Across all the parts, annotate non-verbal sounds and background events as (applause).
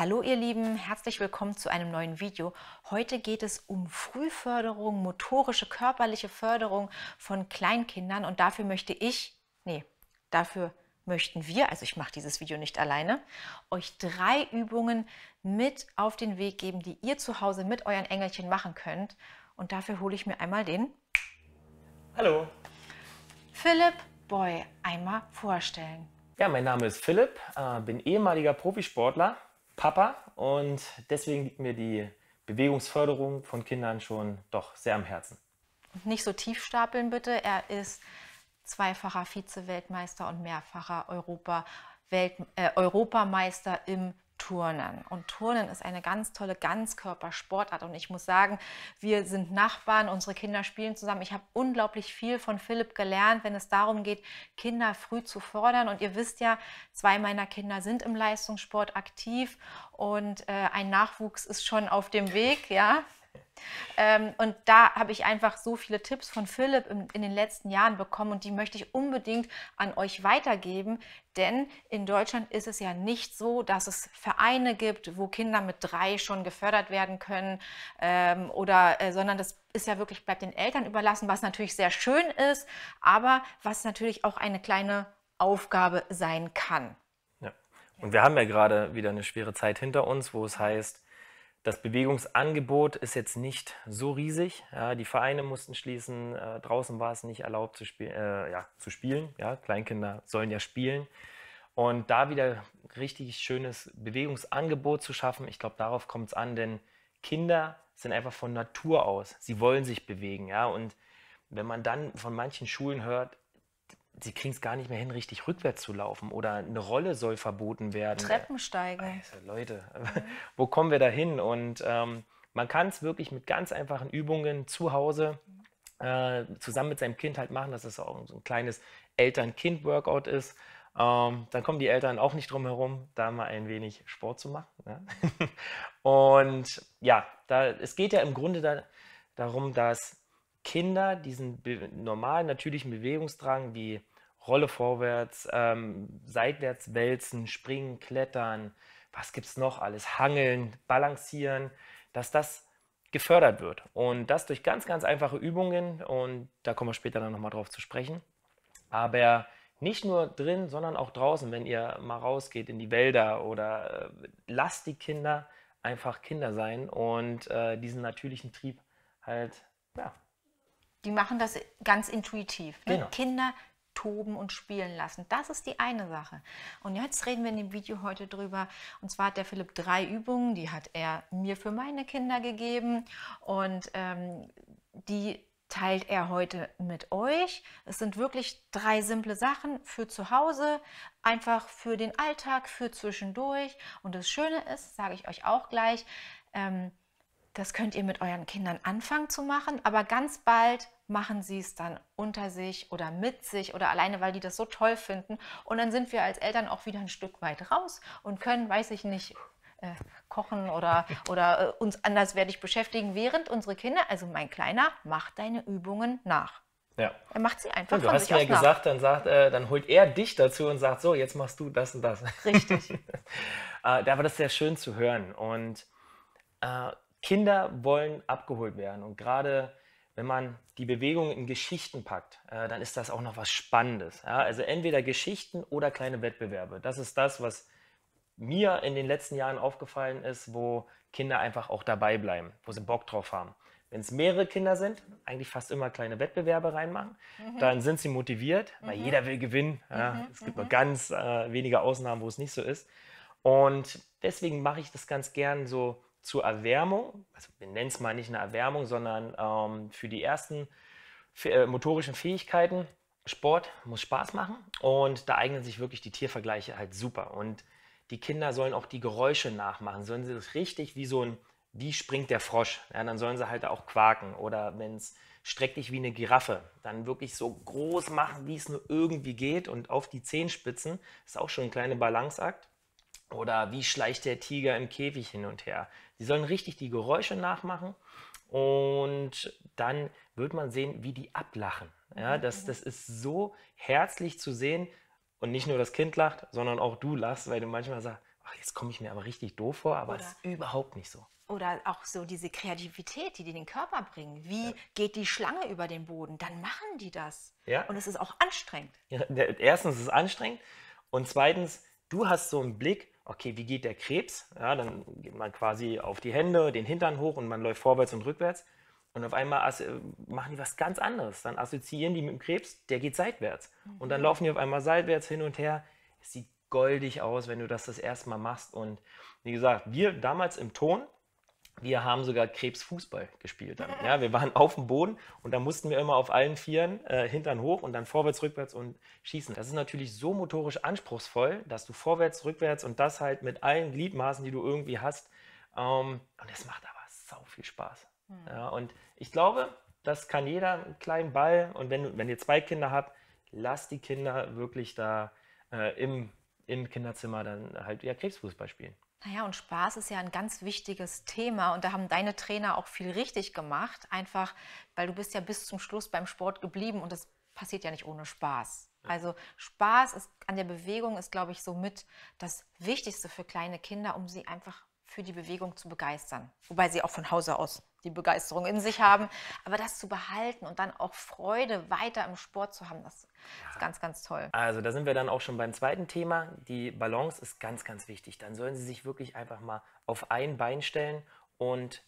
Hallo ihr Lieben, herzlich willkommen zu einem neuen Video. Heute geht es um Frühförderung, motorische, körperliche Förderung von Kleinkindern und dafür möchte ich, nee, dafür möchten wir, also ich mache dieses Video nicht alleine, euch drei Übungen mit auf den Weg geben, die ihr zu Hause mit euren Engelchen machen könnt und dafür hole ich mir einmal den Hallo Philipp Boy einmal vorstellen. Ja, mein Name ist Philipp, äh, bin ehemaliger Profisportler, Papa und deswegen liegt mir die Bewegungsförderung von Kindern schon doch sehr am Herzen. Nicht so tief stapeln bitte. Er ist zweifacher Vize-Weltmeister und mehrfacher Europa, Welt, äh, Europameister im Turnen. Und Turnen ist eine ganz tolle Ganzkörpersportart. Und ich muss sagen, wir sind Nachbarn, unsere Kinder spielen zusammen. Ich habe unglaublich viel von Philipp gelernt, wenn es darum geht, Kinder früh zu fordern. Und ihr wisst ja, zwei meiner Kinder sind im Leistungssport aktiv und äh, ein Nachwuchs ist schon auf dem Weg, ja. Ähm, und da habe ich einfach so viele Tipps von Philipp in, in den letzten Jahren bekommen und die möchte ich unbedingt an euch weitergeben, denn in Deutschland ist es ja nicht so, dass es Vereine gibt, wo Kinder mit drei schon gefördert werden können, ähm, oder, äh, sondern das ist ja wirklich, bleibt den Eltern überlassen, was natürlich sehr schön ist, aber was natürlich auch eine kleine Aufgabe sein kann. Ja. Und wir haben ja gerade wieder eine schwere Zeit hinter uns, wo es heißt, das Bewegungsangebot ist jetzt nicht so riesig. Ja, die Vereine mussten schließen, äh, draußen war es nicht erlaubt zu, spiel äh, ja, zu spielen. Ja, Kleinkinder sollen ja spielen. Und da wieder richtig schönes Bewegungsangebot zu schaffen, ich glaube, darauf kommt es an, denn Kinder sind einfach von Natur aus, sie wollen sich bewegen. Ja? Und wenn man dann von manchen Schulen hört, sie kriegen es gar nicht mehr hin, richtig rückwärts zu laufen oder eine Rolle soll verboten werden. Treppensteigen. Also, Leute, mhm. (laughs) wo kommen wir da hin? Und ähm, man kann es wirklich mit ganz einfachen Übungen zu Hause äh, zusammen mit seinem Kind halt machen, dass es auch so ein kleines Eltern-Kind-Workout ist. Ähm, dann kommen die Eltern auch nicht drum herum, da mal ein wenig Sport zu machen. Ne? (laughs) Und ja, da, es geht ja im Grunde da, darum, dass Kinder diesen normalen, natürlichen Bewegungsdrang wie Rolle vorwärts, ähm, seitwärts wälzen, springen, klettern, was gibt es noch alles, hangeln, balancieren, dass das gefördert wird. Und das durch ganz, ganz einfache Übungen und da kommen wir später dann nochmal drauf zu sprechen. Aber nicht nur drin, sondern auch draußen, wenn ihr mal rausgeht in die Wälder oder äh, lasst die Kinder einfach Kinder sein und äh, diesen natürlichen Trieb halt, ja. Die machen das ganz intuitiv. Ne? Genau. Kinder austoben und spielen lassen. Das ist die eine Sache. Und jetzt reden wir in dem Video heute drüber. Und zwar hat der Philipp drei Übungen, die hat er mir für meine Kinder gegeben und ähm, die teilt er heute mit euch. Es sind wirklich drei simple Sachen für zu Hause, einfach für den Alltag, für zwischendurch. Und das Schöne ist, sage ich euch auch gleich, ähm, das könnt ihr mit euren Kindern anfangen zu machen, aber ganz bald machen sie es dann unter sich oder mit sich oder alleine, weil die das so toll finden. Und dann sind wir als Eltern auch wieder ein Stück weit raus und können, weiß ich nicht, äh, kochen oder, oder äh, uns ich beschäftigen, während unsere Kinder, also mein Kleiner, macht deine Übungen nach. Ja. Er macht sie einfach. Und du hast mir gesagt, dann, sagt, äh, dann holt er dich dazu und sagt, so, jetzt machst du das und das. Richtig. (laughs) äh, war das sehr schön zu hören. Und äh, Kinder wollen abgeholt werden. Und gerade wenn man die Bewegung in Geschichten packt, äh, dann ist das auch noch was Spannendes. Ja? Also entweder Geschichten oder kleine Wettbewerbe. Das ist das, was mir in den letzten Jahren aufgefallen ist, wo Kinder einfach auch dabei bleiben, wo sie Bock drauf haben. Wenn es mehrere Kinder sind, eigentlich fast immer kleine Wettbewerbe reinmachen, mhm. dann sind sie motiviert, weil mhm. jeder will gewinnen. Ja? Mhm. Es gibt nur mhm. ganz äh, wenige Ausnahmen, wo es nicht so ist. Und deswegen mache ich das ganz gern so zur Erwärmung, also wir nennen es mal nicht eine Erwärmung, sondern ähm, für die ersten äh, motorischen Fähigkeiten, Sport muss Spaß machen und da eignen sich wirklich die Tiervergleiche halt super. Und die Kinder sollen auch die Geräusche nachmachen, sollen sie das richtig wie so ein, wie springt der Frosch, ja, dann sollen sie halt auch quaken oder wenn es streck dich wie eine Giraffe, dann wirklich so groß machen, wie es nur irgendwie geht und auf die Zehenspitzen, ist auch schon ein kleiner Balanceakt. Oder wie schleicht der Tiger im Käfig hin und her? Die sollen richtig die Geräusche nachmachen und dann wird man sehen, wie die ablachen. Ja, mhm, das, mhm. das ist so herzlich zu sehen und nicht nur das Kind lacht, sondern auch du lachst, weil du manchmal sagst, ach, jetzt komme ich mir aber richtig doof vor, aber es ist überhaupt nicht so oder auch so diese Kreativität, die die den Körper bringen. Wie ja. geht die Schlange über den Boden? Dann machen die das. Ja. Und es ist auch anstrengend. Ja, erstens ist es anstrengend und zweitens, du hast so einen Blick okay, wie geht der Krebs? Ja, dann geht man quasi auf die Hände, den Hintern hoch und man läuft vorwärts und rückwärts. Und auf einmal machen die was ganz anderes. Dann assoziieren die mit dem Krebs, der geht seitwärts. Und dann mhm. laufen die auf einmal seitwärts hin und her. Es sieht goldig aus, wenn du das das erste Mal machst. Und wie gesagt, wir damals im Ton wir haben sogar Krebsfußball gespielt dann. (laughs) Ja, wir waren auf dem Boden und da mussten wir immer auf allen Vieren äh, Hintern hoch und dann vorwärts, rückwärts und schießen. Das ist natürlich so motorisch anspruchsvoll, dass du vorwärts, rückwärts und das halt mit allen Gliedmaßen, die du irgendwie hast. Ähm, und es macht aber sau viel Spaß. Hm. Ja, und ich glaube, das kann jeder einen kleinen Ball. Und wenn, wenn ihr zwei Kinder habt, lasst die Kinder wirklich da äh, im im Kinderzimmer dann halt ja Krebsfußball spielen. Naja, und Spaß ist ja ein ganz wichtiges Thema und da haben deine Trainer auch viel richtig gemacht, einfach weil du bist ja bis zum Schluss beim Sport geblieben und das passiert ja nicht ohne Spaß. Also Spaß ist, an der Bewegung ist, glaube ich, somit das Wichtigste für kleine Kinder, um sie einfach für die Bewegung zu begeistern. Wobei sie auch von Hause aus die Begeisterung in sich haben. Aber das zu behalten und dann auch Freude weiter im Sport zu haben, das ja. ist ganz, ganz toll. Also da sind wir dann auch schon beim zweiten Thema. Die Balance ist ganz, ganz wichtig. Dann sollen Sie sich wirklich einfach mal auf ein Bein stellen und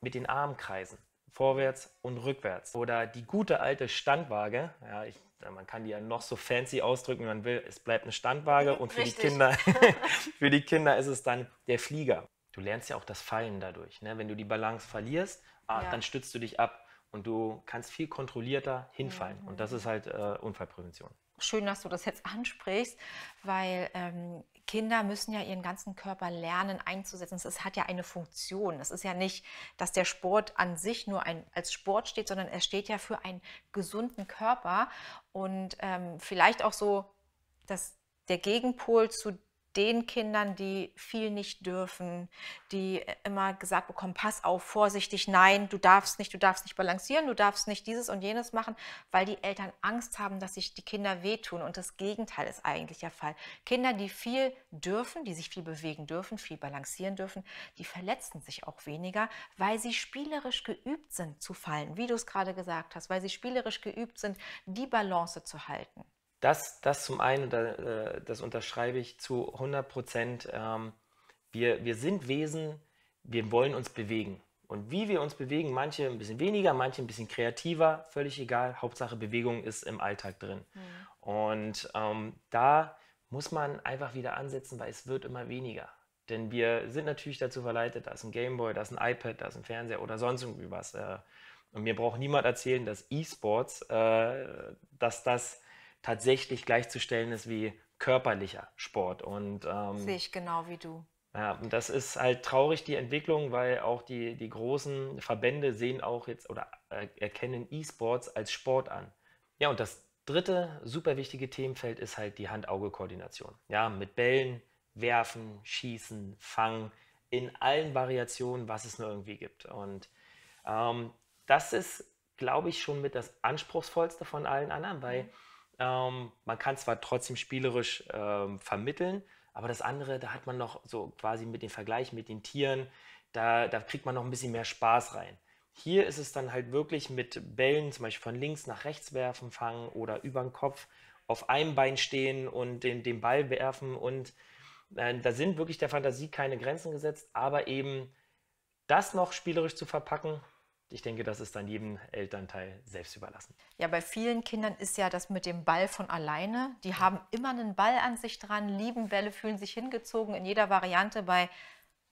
mit den Armen kreisen. Vorwärts und rückwärts. Oder die gute alte Standwaage. Ja, ich, man kann die ja noch so fancy ausdrücken, wie man will. Es bleibt eine Standwaage und für die, Kinder, (laughs) (laughs) für die Kinder ist es dann der Flieger du lernst ja auch das Fallen dadurch. Ne? Wenn du die Balance verlierst, ah, ja. dann stützt du dich ab und du kannst viel kontrollierter hinfallen. Mhm. Und das mhm. ist halt äh, Unfallprävention. Schön, dass du das jetzt ansprichst, weil ähm, Kinder müssen ja ihren ganzen Körper lernen einzusetzen. Es hat ja eine Funktion. Es ist ja nicht, dass der Sport an sich nur ein, als Sport steht, sondern er steht ja für einen gesunden Körper und ähm, vielleicht auch so, dass der Gegenpol zu den Kindern, die viel nicht dürfen, die äh, immer gesagt bekommen, pass auf, vorsichtig, nein, du darfst nicht, du darfst nicht balancieren, du darfst nicht dieses und jenes machen, weil die Eltern Angst haben, dass sich die Kinder wehtun. Und das Gegenteil ist eigentlich der Fall. Kinder, die viel dürfen, die sich viel bewegen dürfen, viel balancieren dürfen, die verletzen sich auch weniger, weil sie spielerisch geübt sind zu fallen, wie du es gerade gesagt hast, weil sie spielerisch geübt sind, die Balance zu halten das, das zum einen, äh, das unterschreibe ich zu 100 Prozent. Ähm, wir, wir sind Wesen, wir wollen uns bewegen. Und wie wir uns bewegen, manche ein bisschen weniger, manche ein bisschen kreativer, völlig egal. Hauptsache Bewegung ist im Alltag drin. Mhm. Und ähm, da muss man einfach wieder ansetzen, weil es wird immer weniger. Denn wir sind natürlich dazu verleitet, da ist ein Gameboy, da ist ein iPad, da ist ein Fernseher oder sonst irgendwie was. Äh, und mir braucht niemand erzählen, dass E-Sports, äh, dass das tatsächlich gleichzustellen ist wie körperlicher Sport. Und, ähm, Sehe ich genau wie du. Ja, und das ist halt traurig, die Entwicklung, weil auch die, die großen Verbände sehen auch jetzt oder äh, erkennen E-Sports als Sport an. Ja, und das dritte super wichtige Themenfeld ist halt die Hand-Auge-Koordination. Ja, mit Bällen, Werfen, Schießen, Fangen, in allen Variationen, was es nur irgendwie gibt. Und ähm, das ist, glaube ich, schon mit das anspruchsvollste von allen anderen, weil mhm. Ähm, man kann zwar trotzdem spielerisch ähm, vermitteln, aber das andere, da hat man noch so quasi mit dem Vergleich mit den Tieren, da, da kriegt man noch ein bisschen mehr Spaß rein. Hier ist es dann halt wirklich mit Bällen, zum Beispiel von links nach rechts werfen, fangen oder über den Kopf auf einem Bein stehen und den, den Ball werfen. Und äh, da sind wirklich der Fantasie keine Grenzen gesetzt, aber eben das noch spielerisch zu verpacken, ich denke, das ist dann jedem Elternteil selbst überlassen. Ja, bei vielen Kindern ist ja das mit dem Ball von alleine. Die haben immer einen Ball an sich dran, lieben Bälle, fühlen sich hingezogen in jeder Variante. Bei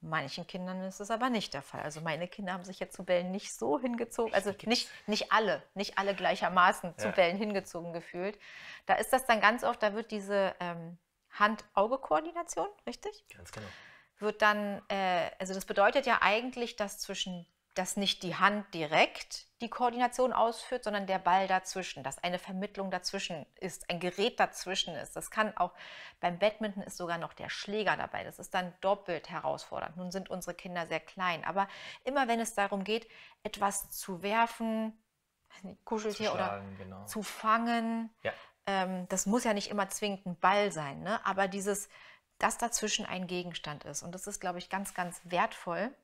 manchen Kindern ist es aber nicht der Fall. Also meine Kinder haben sich jetzt zu Bällen nicht so hingezogen, also nicht, nicht alle, nicht alle gleichermaßen zu ja. Bällen hingezogen gefühlt. Da ist das dann ganz oft, da wird diese ähm, Hand-Auge-Koordination, richtig? Ganz genau. Wird dann, äh, also das bedeutet ja eigentlich, dass zwischen dass nicht die Hand direkt die Koordination ausführt, sondern der Ball dazwischen, dass eine Vermittlung dazwischen ist, ein Gerät dazwischen ist. Das kann auch beim Badminton ist sogar noch der Schläger dabei. Das ist dann doppelt herausfordernd. Nun sind unsere Kinder sehr klein, aber immer wenn es darum geht, etwas zu werfen, Kuscheltier zu oder genau. zu fangen, ja. ähm, das muss ja nicht immer zwingend ein Ball sein, ne? aber dieses, dass dazwischen ein Gegenstand ist und das ist, glaube ich, ganz, ganz wertvoll.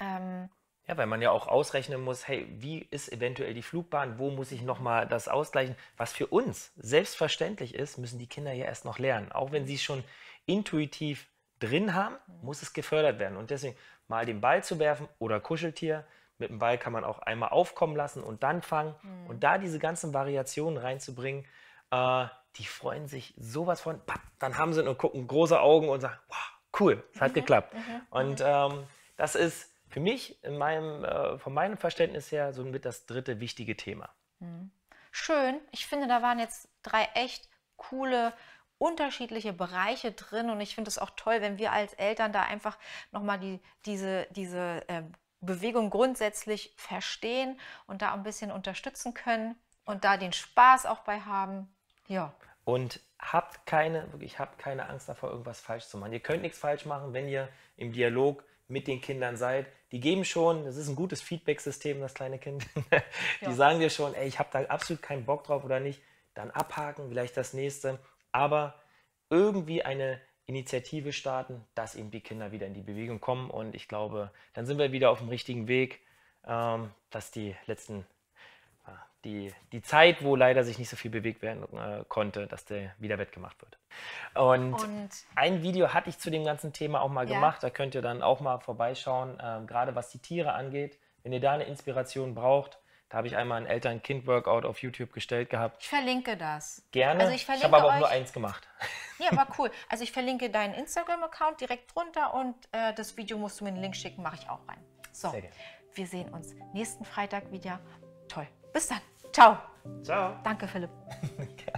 Ähm, ja, weil man ja auch ausrechnen muss, hey, wie ist eventuell die Flugbahn, wo muss ich nochmal das ausgleichen? Was für uns selbstverständlich ist, müssen die Kinder ja erst noch lernen. Auch wenn sie es schon intuitiv drin haben, mhm. muss es gefördert werden. Und deswegen mal den Ball zu werfen oder Kuscheltier. Mit dem Ball kann man auch einmal aufkommen lassen und dann fangen. Mhm. Und da diese ganzen Variationen reinzubringen, äh, die freuen sich sowas von. Papp, dann haben sie und gucken große Augen und sagen, wow, cool, es hat mhm. geklappt. Mhm. Und mhm. ähm, das ist für mich in meinem, äh, von meinem Verständnis her somit das dritte wichtige Thema. Mhm. Schön. Ich finde, da waren jetzt drei echt coole unterschiedliche Bereiche drin und ich finde es auch toll, wenn wir als Eltern da einfach nochmal die, diese, diese äh, Bewegung grundsätzlich verstehen und da ein bisschen unterstützen können und da den Spaß auch bei haben. Ja. Und habt keine, wirklich habt keine Angst davor, irgendwas falsch zu machen. Ihr könnt nichts falsch machen, wenn ihr im Dialog mit den Kindern seid. Die geben schon, das ist ein gutes Feedback-System, das kleine Kind. (laughs) die ja. sagen dir schon, ey, ich habe da absolut keinen Bock drauf oder nicht. Dann abhaken, vielleicht das nächste. Aber irgendwie eine Initiative starten, dass eben die Kinder wieder in die Bewegung kommen. Und ich glaube, dann sind wir wieder auf dem richtigen Weg, ähm, dass die letzten die, die Zeit, wo leider sich nicht so viel bewegt werden äh, konnte, dass der wieder wettgemacht wird. Und, und, ein Video hatte ich zu dem ganzen Thema auch mal ja. gemacht, da könnt ihr dann auch mal vorbeischauen, äh, gerade was die Tiere angeht. Wenn ihr da eine Inspiration braucht, da habe ich einmal ein Eltern-Kind-Workout auf YouTube gestellt gehabt. Ich verlinke das. Gerne. Also ich, ich habe aber auch nur eins gemacht. Ja, war (laughs) cool. Also ich verlinke deinen Instagram-Account direkt drunter und äh, das Video musst du mir einen Link schicken, mache ich auch rein. So, wir sehen uns nächsten Freitag wieder. Toll. Bis dann. Ciao. Ciao. Danke, Philipp. (laughs)